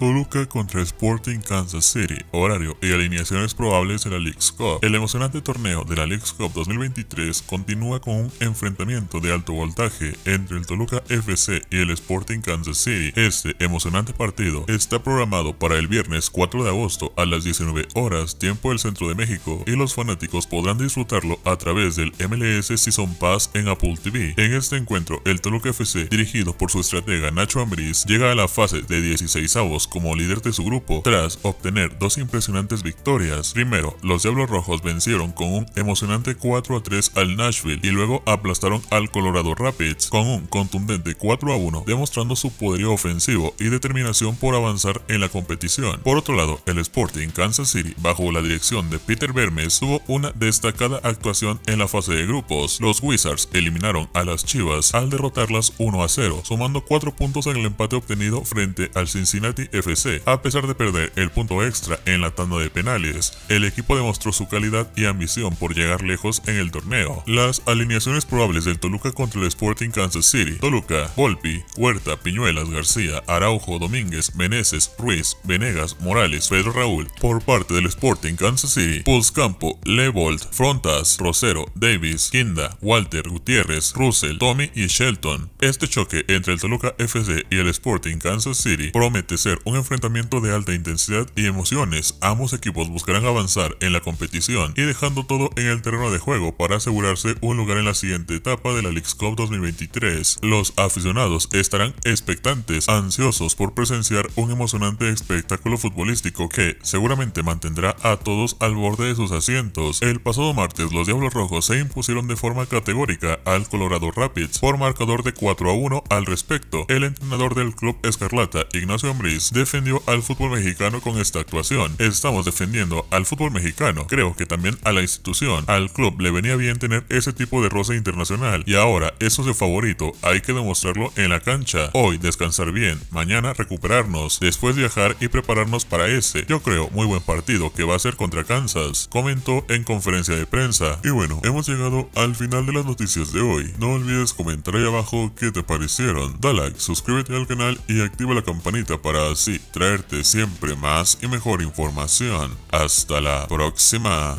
Toluca contra Sporting Kansas City, horario y alineaciones probables de la League's Cup. El emocionante torneo de la League's Cup 2023 continúa con un enfrentamiento de alto voltaje entre el Toluca FC y el Sporting Kansas City. Este emocionante partido está programado para el viernes 4 de agosto a las 19 horas, tiempo del centro de México, y los fanáticos podrán disfrutarlo a través del MLS Season Pass en Apple TV. En este encuentro, el Toluca FC, dirigido por su estratega Nacho Ambriz, llega a la fase de 16 avos como líder de su grupo. Tras obtener dos impresionantes victorias, primero, los Diablos Rojos vencieron con un emocionante 4 a 3 al Nashville y luego aplastaron al Colorado Rapids con un contundente 4 a 1, demostrando su poderío ofensivo y determinación por avanzar en la competición. Por otro lado, el Sporting Kansas City, bajo la dirección de Peter Vermes, tuvo una destacada actuación en la fase de grupos. Los Wizards eliminaron a las Chivas al derrotarlas 1 a 0, sumando 4 puntos en el empate obtenido frente al Cincinnati FC. A pesar de perder el punto extra en la tanda de penales, el equipo demostró su calidad y ambición por llegar lejos en el torneo. Las alineaciones probables del Toluca contra el Sporting Kansas City. Toluca, Volpi, Huerta, Piñuelas, García, Araujo, Domínguez, Meneses, Ruiz, Venegas, Morales, Pedro Raúl. Por parte del Sporting Kansas City, Campo, Lebold, Frontas, Rosero, Davis, Kinda, Walter, Gutiérrez, Russell, Tommy y Shelton. Este choque entre el Toluca FC y el Sporting Kansas City promete ser un enfrentamiento de alta intensidad y emociones. Ambos equipos buscarán avanzar en la competición y dejando todo en el terreno de juego para asegurarse un lugar en la siguiente etapa de la Leagues Cup 2023. Los aficionados estarán expectantes, ansiosos por presenciar un emocionante espectáculo futbolístico que seguramente mantendrá a todos al borde de sus asientos. El pasado martes, los Diablos Rojos se impusieron de forma categórica al Colorado Rapids por marcador de 4 a 1 al respecto. El entrenador del club Escarlata, Ignacio Ambriz, defendió al fútbol mexicano con esta actuación. Estamos defendiendo al fútbol mexicano. Creo que también a la institución, al club le venía bien tener ese tipo de rosa internacional. Y ahora, eso es de favorito, hay que demostrarlo en la cancha. Hoy descansar bien, mañana recuperarnos, después viajar y prepararnos para ese. Yo creo muy buen partido que va a ser contra Kansas, comentó en conferencia de prensa. Y bueno, hemos llegado al final de las noticias de hoy. No olvides comentar ahí abajo qué te parecieron. Da like, suscríbete al canal y activa la campanita para así traerte siempre más y mejor información. Hasta la próxima.